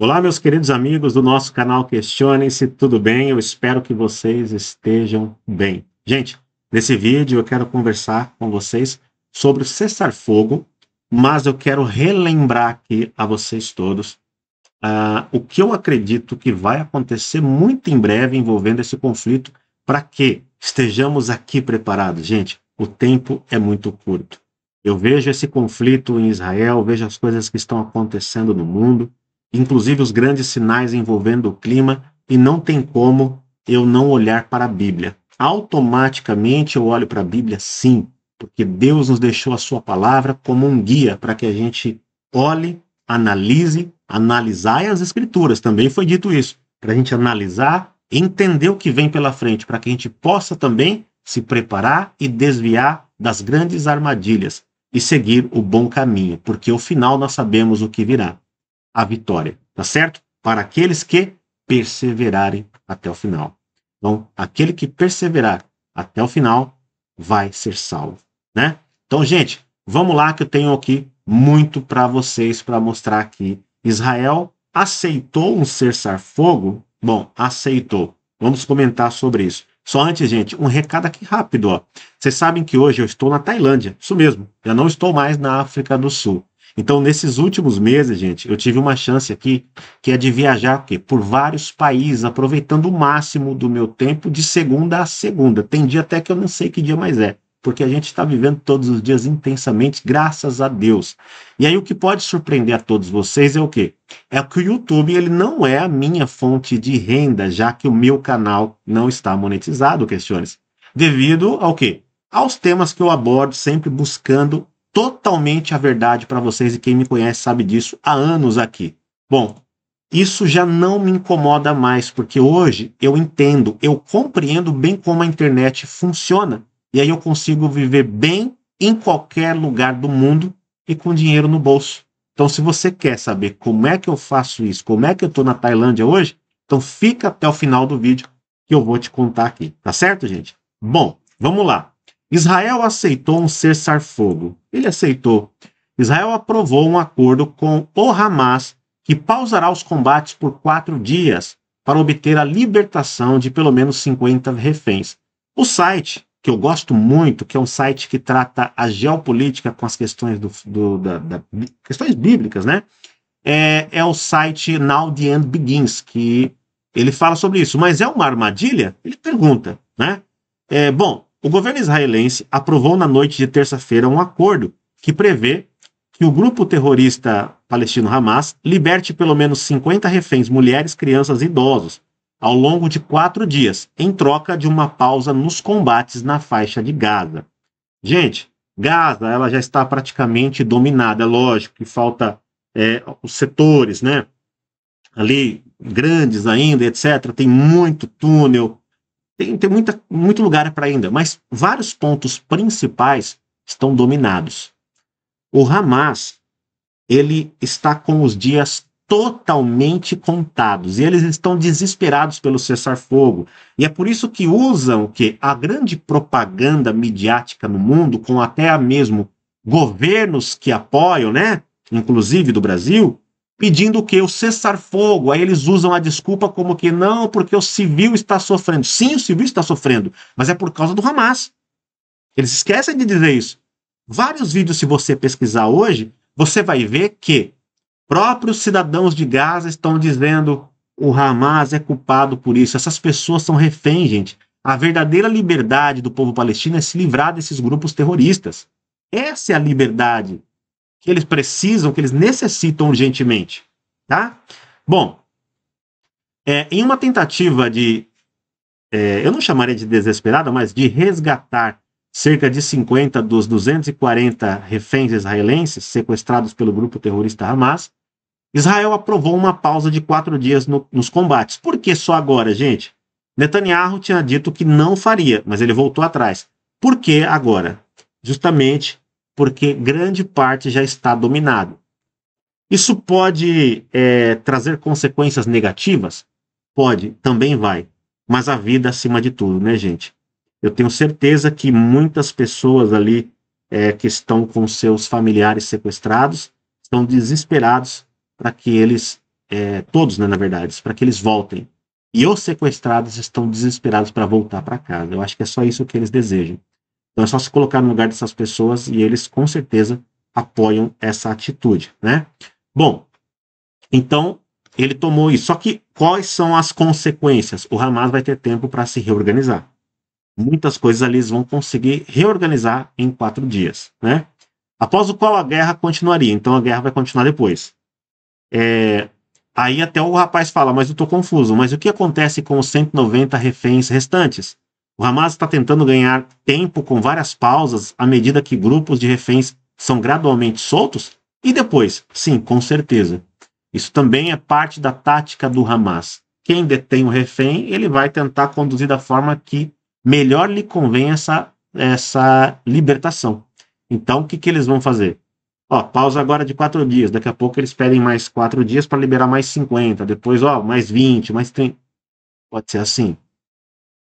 Olá, meus queridos amigos do nosso canal Questionem-se, tudo bem? Eu espero que vocês estejam bem. Gente, nesse vídeo eu quero conversar com vocês sobre o cessar fogo, mas eu quero relembrar aqui a vocês todos uh, o que eu acredito que vai acontecer muito em breve envolvendo esse conflito para que estejamos aqui preparados. Gente, o tempo é muito curto. Eu vejo esse conflito em Israel, vejo as coisas que estão acontecendo no mundo inclusive os grandes sinais envolvendo o clima, e não tem como eu não olhar para a Bíblia. Automaticamente eu olho para a Bíblia, sim, porque Deus nos deixou a sua palavra como um guia para que a gente olhe, analise, analisar as escrituras, também foi dito isso, para a gente analisar, entender o que vem pela frente, para que a gente possa também se preparar e desviar das grandes armadilhas e seguir o bom caminho, porque ao final nós sabemos o que virá a vitória, tá certo? Para aqueles que perseverarem até o final. Então, aquele que perseverar até o final vai ser salvo, né? Então, gente, vamos lá que eu tenho aqui muito para vocês para mostrar aqui. Israel aceitou um cessar-fogo? Bom, aceitou. Vamos comentar sobre isso. Só antes, gente, um recado aqui rápido. Ó. Vocês sabem que hoje eu estou na Tailândia, isso mesmo. Eu não estou mais na África do Sul. Então, nesses últimos meses, gente, eu tive uma chance aqui, que é de viajar por vários países, aproveitando o máximo do meu tempo de segunda a segunda. Tem dia até que eu não sei que dia mais é, porque a gente está vivendo todos os dias intensamente, graças a Deus. E aí, o que pode surpreender a todos vocês é o quê? É que o YouTube ele não é a minha fonte de renda, já que o meu canal não está monetizado, questiones, Devido ao quê? Aos temas que eu abordo, sempre buscando totalmente a verdade para vocês e quem me conhece sabe disso há anos aqui. Bom, isso já não me incomoda mais, porque hoje eu entendo, eu compreendo bem como a internet funciona. E aí eu consigo viver bem em qualquer lugar do mundo e com dinheiro no bolso. Então, se você quer saber como é que eu faço isso, como é que eu estou na Tailândia hoje, então fica até o final do vídeo que eu vou te contar aqui. Tá certo, gente? Bom, vamos lá. Israel aceitou um cessar-fogo. Ele aceitou. Israel aprovou um acordo com o Hamas que pausará os combates por quatro dias para obter a libertação de pelo menos 50 reféns. O site, que eu gosto muito, que é um site que trata a geopolítica com as questões, do, do da, da, questões bíblicas, né? É, é o site Now the End Begins, que ele fala sobre isso. Mas é uma armadilha? Ele pergunta, né? É, bom, o governo israelense aprovou na noite de terça-feira um acordo que prevê que o grupo terrorista palestino Hamas liberte pelo menos 50 reféns, mulheres, crianças e idosos, ao longo de quatro dias, em troca de uma pausa nos combates na faixa de Gaza. Gente, Gaza ela já está praticamente dominada, é lógico que falta é, os setores, né? Ali grandes ainda, etc. Tem muito túnel, tem, tem muita, muito lugar para ainda, mas vários pontos principais estão dominados. O Hamas, ele está com os dias totalmente contados e eles estão desesperados pelo cessar-fogo. E é por isso que usam que a grande propaganda midiática no mundo, com até mesmo governos que apoiam, né, inclusive do Brasil, pedindo o quê? O cessar-fogo. Aí eles usam a desculpa como que não, porque o civil está sofrendo. Sim, o civil está sofrendo, mas é por causa do Hamas. Eles esquecem de dizer isso. Vários vídeos, se você pesquisar hoje, você vai ver que próprios cidadãos de Gaza estão dizendo o Hamas é culpado por isso. Essas pessoas são reféns, gente. A verdadeira liberdade do povo palestino é se livrar desses grupos terroristas. Essa é a liberdade que eles precisam, que eles necessitam urgentemente, tá? Bom, é, em uma tentativa de, é, eu não chamaria de desesperada, mas de resgatar cerca de 50 dos 240 reféns israelenses sequestrados pelo grupo terrorista Hamas, Israel aprovou uma pausa de quatro dias no, nos combates. Por que só agora, gente? Netanyahu tinha dito que não faria, mas ele voltou atrás. Por que agora? Justamente porque grande parte já está dominado. Isso pode é, trazer consequências negativas? Pode, também vai. Mas a vida acima de tudo, né, gente? Eu tenho certeza que muitas pessoas ali é, que estão com seus familiares sequestrados estão desesperados para que eles, é, todos, né, na verdade, para que eles voltem. E os sequestrados estão desesperados para voltar para casa. Eu acho que é só isso que eles desejam. Então é só se colocar no lugar dessas pessoas e eles com certeza apoiam essa atitude, né? Bom, então ele tomou isso. Só que quais são as consequências? O Hamas vai ter tempo para se reorganizar. Muitas coisas ali eles vão conseguir reorganizar em quatro dias, né? Após o qual a guerra continuaria. Então a guerra vai continuar depois. É, aí até o rapaz fala, mas eu estou confuso. Mas o que acontece com os 190 reféns restantes? O Hamas está tentando ganhar tempo com várias pausas à medida que grupos de reféns são gradualmente soltos? E depois? Sim, com certeza. Isso também é parte da tática do Hamas. Quem detém o refém, ele vai tentar conduzir da forma que melhor lhe convém essa, essa libertação. Então, o que, que eles vão fazer? Ó, pausa agora de quatro dias. Daqui a pouco eles pedem mais quatro dias para liberar mais 50. Depois, ó, mais 20, mais 30. Pode ser assim.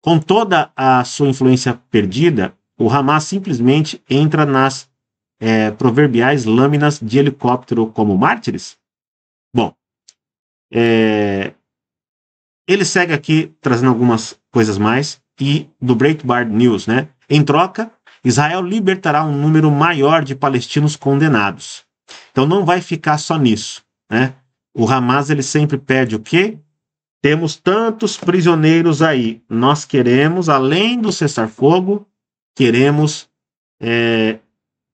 Com toda a sua influência perdida, o Hamas simplesmente entra nas é, proverbiais lâminas de helicóptero como mártires? Bom, é, ele segue aqui trazendo algumas coisas mais e do Breitbart News, né? Em troca, Israel libertará um número maior de palestinos condenados. Então não vai ficar só nisso, né? O Hamas ele sempre pede o quê? Temos tantos prisioneiros aí. Nós queremos, além do cessar-fogo, queremos é,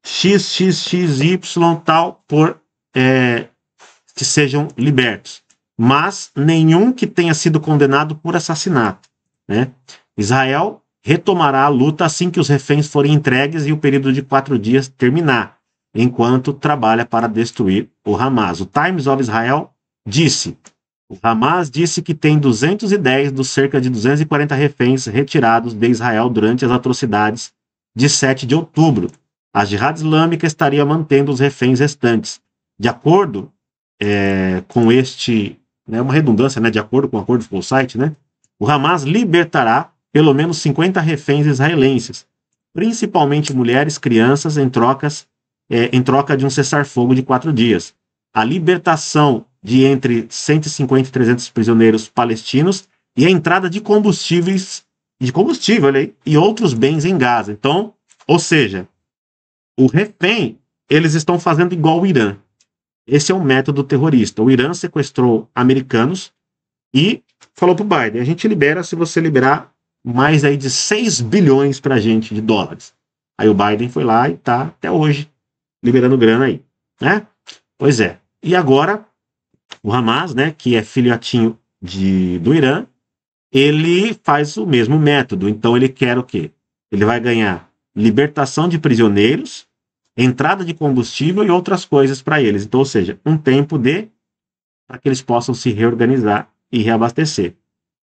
XXXY tal por é, que sejam libertos. Mas nenhum que tenha sido condenado por assassinato. Né? Israel retomará a luta assim que os reféns forem entregues e o período de quatro dias terminar, enquanto trabalha para destruir o Hamas. O Times of Israel disse: Hamas disse que tem 210 dos cerca de 240 reféns retirados de Israel durante as atrocidades de 7 de outubro. A Jihad Islâmica estaria mantendo os reféns restantes. De acordo é, com este, né, uma redundância, né, de acordo com o acordo do site, né, o Hamas libertará pelo menos 50 reféns israelenses, principalmente mulheres, crianças, em, trocas, é, em troca de um cessar-fogo de quatro dias. A libertação de entre 150 e 300 prisioneiros palestinos e a entrada de combustíveis de combustível aí, e outros bens em Gaza. Então, ou seja, o refém eles estão fazendo igual o Irã. Esse é um método terrorista. O Irã sequestrou americanos e falou para o Biden: a gente libera se você liberar mais aí de 6 bilhões para a gente de dólares. Aí o Biden foi lá e tá até hoje liberando grana aí, né? Pois é. E agora o Hamas, né, que é filhotinho de, do Irã, ele faz o mesmo método. Então ele quer o quê? Ele vai ganhar libertação de prisioneiros, entrada de combustível e outras coisas para eles. Então, ou seja, um tempo de para que eles possam se reorganizar e reabastecer.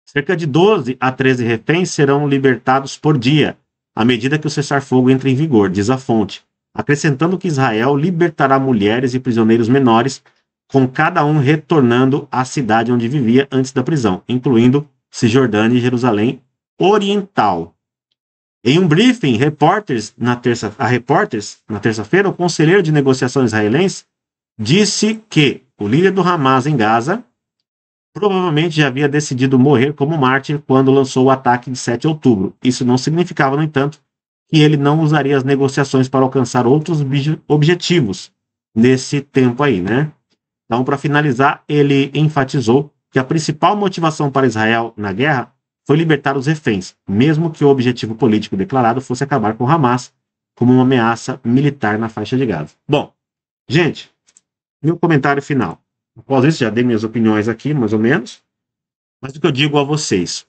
Cerca de 12 a 13 reféns serão libertados por dia, à medida que o cessar-fogo entre em vigor, diz a fonte, acrescentando que Israel libertará mulheres e prisioneiros menores com cada um retornando à cidade onde vivia antes da prisão, incluindo Cisjordânia e Jerusalém Oriental. Em um briefing, reporters, na terça, a repórteres, na terça-feira, o conselheiro de negociação israelense disse que o líder do Hamas em Gaza provavelmente já havia decidido morrer como mártir quando lançou o ataque de 7 de outubro. Isso não significava, no entanto, que ele não usaria as negociações para alcançar outros objetivos nesse tempo aí, né? Então, para finalizar, ele enfatizou que a principal motivação para Israel na guerra foi libertar os reféns, mesmo que o objetivo político declarado fosse acabar com Hamas como uma ameaça militar na faixa de Gaza. Bom, gente, meu comentário final. Após isso, já dei minhas opiniões aqui, mais ou menos. Mas o que eu digo a vocês?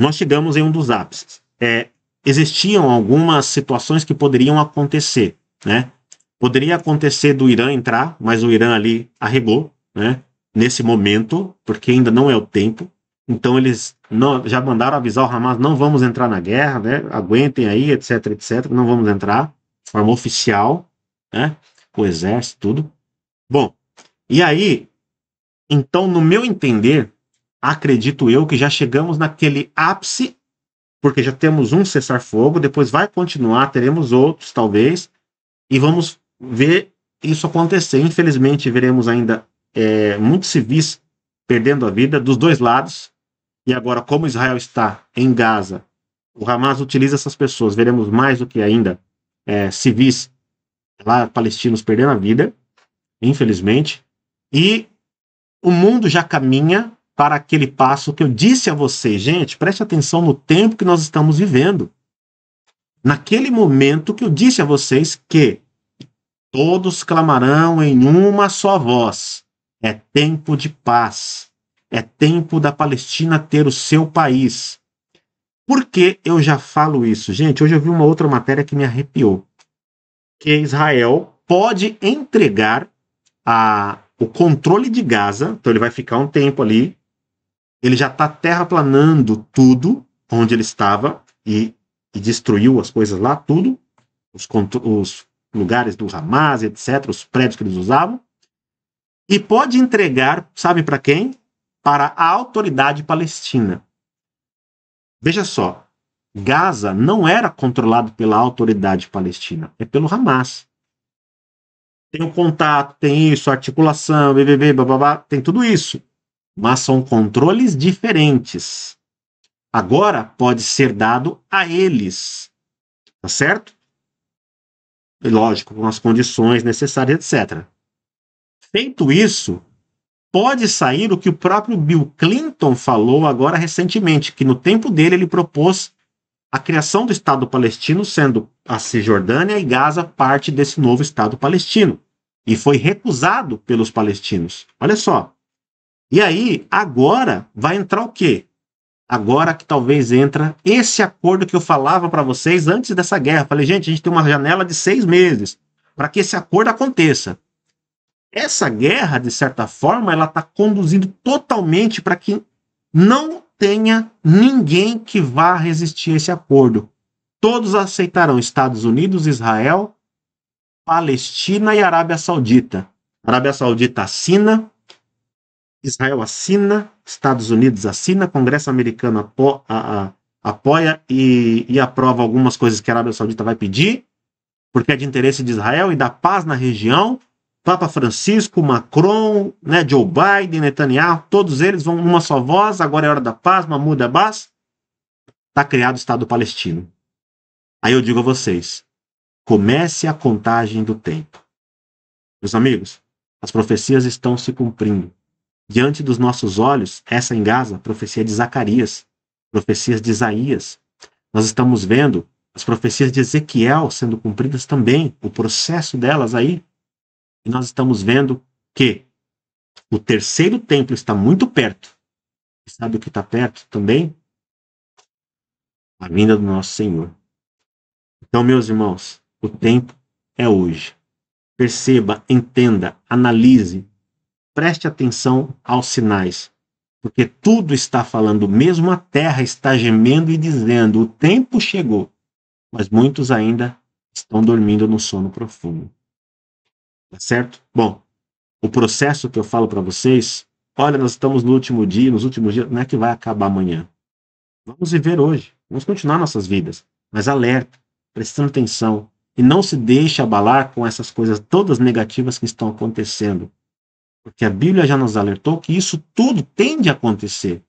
Nós chegamos em um dos ápices. É, existiam algumas situações que poderiam acontecer, né? Poderia acontecer do Irã entrar, mas o Irã ali arregou, né? Nesse momento, porque ainda não é o tempo. Então eles não, já mandaram avisar o Hamas, não vamos entrar na guerra, né? Aguentem aí, etc, etc, não vamos entrar, de forma oficial, né? O exército, tudo. Bom, e aí, então, no meu entender, acredito eu que já chegamos naquele ápice, porque já temos um cessar-fogo, depois vai continuar, teremos outros, talvez, e vamos ver isso acontecer. Infelizmente, veremos ainda é, muitos civis perdendo a vida dos dois lados. E agora, como Israel está em Gaza, o Hamas utiliza essas pessoas. Veremos mais do que ainda é, civis lá palestinos perdendo a vida, infelizmente. E o mundo já caminha para aquele passo que eu disse a vocês, gente, preste atenção no tempo que nós estamos vivendo. Naquele momento que eu disse a vocês que Todos clamarão em uma só voz. É tempo de paz. É tempo da Palestina ter o seu país. Por que eu já falo isso? Gente, hoje eu vi uma outra matéria que me arrepiou. Que Israel pode entregar a, o controle de Gaza, então ele vai ficar um tempo ali. Ele já está terraplanando tudo onde ele estava e, e, destruiu as coisas lá, tudo, os, os lugares do Hamas, etc., os prédios que eles usavam, e pode entregar, sabe para quem? Para a autoridade palestina. Veja só, Gaza não era controlado pela autoridade palestina, é pelo Hamas. Tem o contato, tem isso, articulação, BBB, bababá, tem tudo isso. Mas são controles diferentes. Agora pode ser dado a eles. Tá certo? lógico, com as condições necessárias, etc. Feito isso, pode sair o que o próprio Bill Clinton falou agora recentemente, que no tempo dele ele propôs a criação do Estado palestino, sendo a Cisjordânia e Gaza parte desse novo Estado palestino. E foi recusado pelos palestinos. Olha só. E aí, agora vai entrar o quê? agora que talvez entra esse acordo que eu falava para vocês antes dessa guerra. Falei, gente, a gente tem uma janela de seis meses para que esse acordo aconteça. Essa guerra, de certa forma, ela está conduzindo totalmente para que não tenha ninguém que vá resistir a esse acordo. Todos aceitarão Estados Unidos, Israel, Palestina e Arábia Saudita. A Arábia Saudita assina, Israel assina, Estados Unidos assina, Congresso americano apo, a, a, apoia e, e aprova algumas coisas que a Arábia Saudita vai pedir, porque é de interesse de Israel e da paz na região. Papa Francisco, Macron, né, Joe Biden, Netanyahu, todos eles vão numa só voz, agora é hora da paz, Mahmoud Abbas, está criado o Estado palestino. Aí eu digo a vocês, comece a contagem do tempo. Meus amigos, as profecias estão se cumprindo. Diante dos nossos olhos, essa em Gaza, profecia de Zacarias, profecias de Isaías. Nós estamos vendo as profecias de Ezequiel sendo cumpridas também, o processo delas aí. E nós estamos vendo que o terceiro templo está muito perto. E sabe o que está perto também? A vinda do nosso Senhor. Então, meus irmãos, o tempo é hoje. Perceba, entenda, analise, preste atenção aos sinais, porque tudo está falando, mesmo a terra está gemendo e dizendo: o tempo chegou, mas muitos ainda estão dormindo no sono profundo. Tá certo? Bom, o processo que eu falo para vocês, olha, nós estamos no último dia, nos últimos dias, não é que vai acabar amanhã. Vamos viver hoje, vamos continuar nossas vidas, mas alerta, prestando atenção e não se deixe abalar com essas coisas todas negativas que estão acontecendo. Porque a Bíblia já nos alertou que isso tudo tende a acontecer,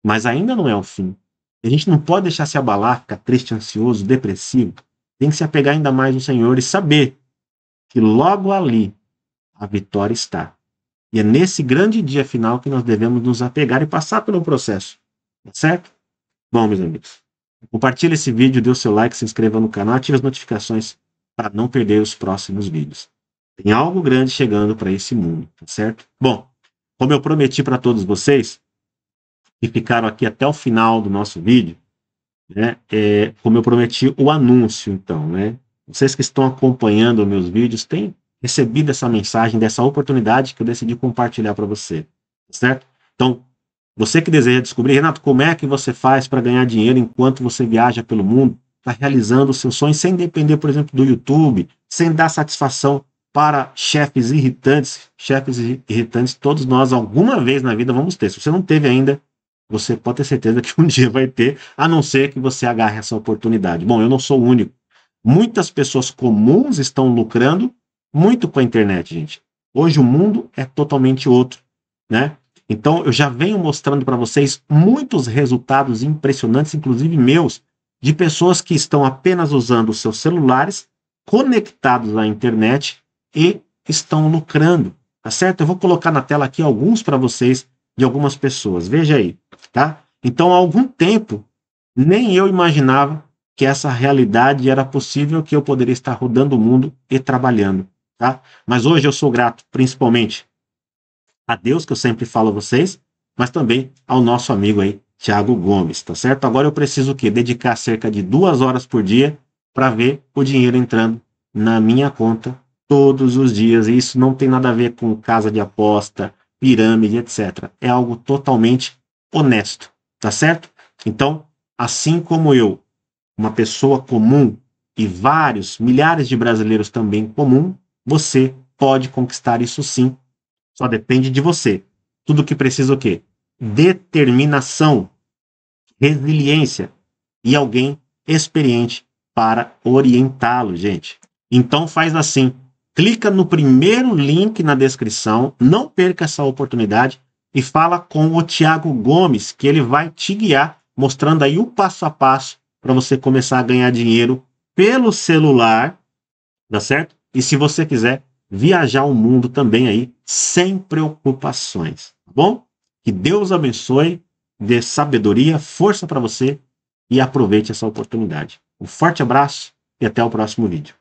mas ainda não é o fim. A gente não pode deixar se abalar, ficar triste, ansioso, depressivo. Tem que se apegar ainda mais no Senhor e saber que logo ali a vitória está. E é nesse grande dia final que nós devemos nos apegar e passar pelo processo. Tá certo? Bom, meus amigos, compartilhe esse vídeo, dê o seu like, se inscreva no canal, ative as notificações para não perder os próximos vídeos. Tem algo grande chegando para esse mundo, tá certo? Bom, como eu prometi para todos vocês, que ficaram aqui até o final do nosso vídeo, né? É, como eu prometi, o anúncio, então, né? Vocês que estão acompanhando meus vídeos têm recebido essa mensagem, dessa oportunidade que eu decidi compartilhar para você, tá certo? Então, você que deseja descobrir, Renato, como é que você faz para ganhar dinheiro enquanto você viaja pelo mundo, está realizando os seus sonhos sem depender, por exemplo, do YouTube, sem dar satisfação para chefes irritantes. Chefes irritantes, todos nós alguma vez na vida vamos ter. Se você não teve ainda, você pode ter certeza que um dia vai ter, a não ser que você agarre essa oportunidade. Bom, eu não sou o único. Muitas pessoas comuns estão lucrando muito com a internet, gente. Hoje o mundo é totalmente outro, né? Então eu já venho mostrando para vocês muitos resultados impressionantes, inclusive meus, de pessoas que estão apenas usando os seus celulares conectados à internet e estão lucrando, tá certo? Eu vou colocar na tela aqui alguns para vocês de algumas pessoas. Veja aí, tá? Então, há algum tempo, nem eu imaginava que essa realidade era possível, que eu poderia estar rodando o mundo e trabalhando, tá? Mas hoje eu sou grato, principalmente a Deus, que eu sempre falo a vocês, mas também ao nosso amigo aí, Tiago Gomes, tá certo? Agora eu preciso o quê? Dedicar cerca de duas horas por dia para ver o dinheiro entrando na minha conta todos os dias. E isso não tem nada a ver com casa de aposta, pirâmide, etc. É algo totalmente honesto, tá certo? Então, assim como eu, uma pessoa comum e vários, milhares de brasileiros também comum, você pode conquistar isso sim. Só depende de você. Tudo que precisa o quê? Determinação, resiliência e alguém experiente para orientá-lo, gente. Então faz assim, clica no primeiro link na descrição, não perca essa oportunidade e fala com o Tiago Gomes, que ele vai te guiar, mostrando aí o passo a passo para você começar a ganhar dinheiro pelo celular, tá certo? E se você quiser viajar o mundo também aí, sem preocupações, tá bom? Que Deus abençoe, dê sabedoria, força para você e aproveite essa oportunidade. Um forte abraço e até o próximo vídeo.